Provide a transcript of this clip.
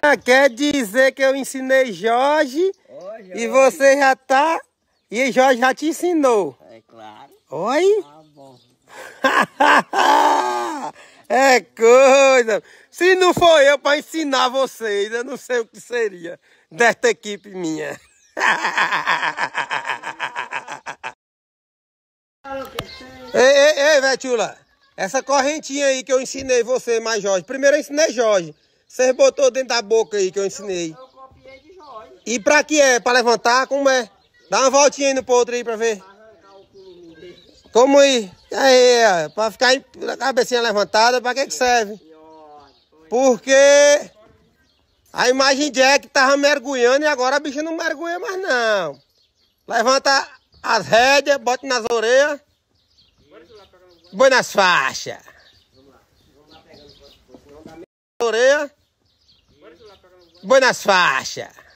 Ah, quer dizer que eu ensinei Jorge, Jorge. e você já tá. E Jorge já te ensinou. É claro. Oi? Tá bom. é coisa. Se não for eu para ensinar vocês, eu não sei o que seria desta equipe minha. ei, ei, ei, Vetula. Essa correntinha aí que eu ensinei você, mais Jorge. Primeiro eu ensinei Jorge. Vocês botou dentro da boca aí que eu ensinei. Eu, eu copiei de joia. E pra que é? Pra levantar? Como é? Dá uma voltinha aí no potro aí pra ver. Pra arrancar o Como aí? Aí, é, pra ficar a cabecinha levantada, pra que que serve? Porque a imagem de é que tava mergulhando e agora a bicha não mergulha mais não. Levanta as rédeas, bota nas orelhas. Põe nas faixas. Vamos lá. Vamos lá pegando. Orelha. Boa nas faixas!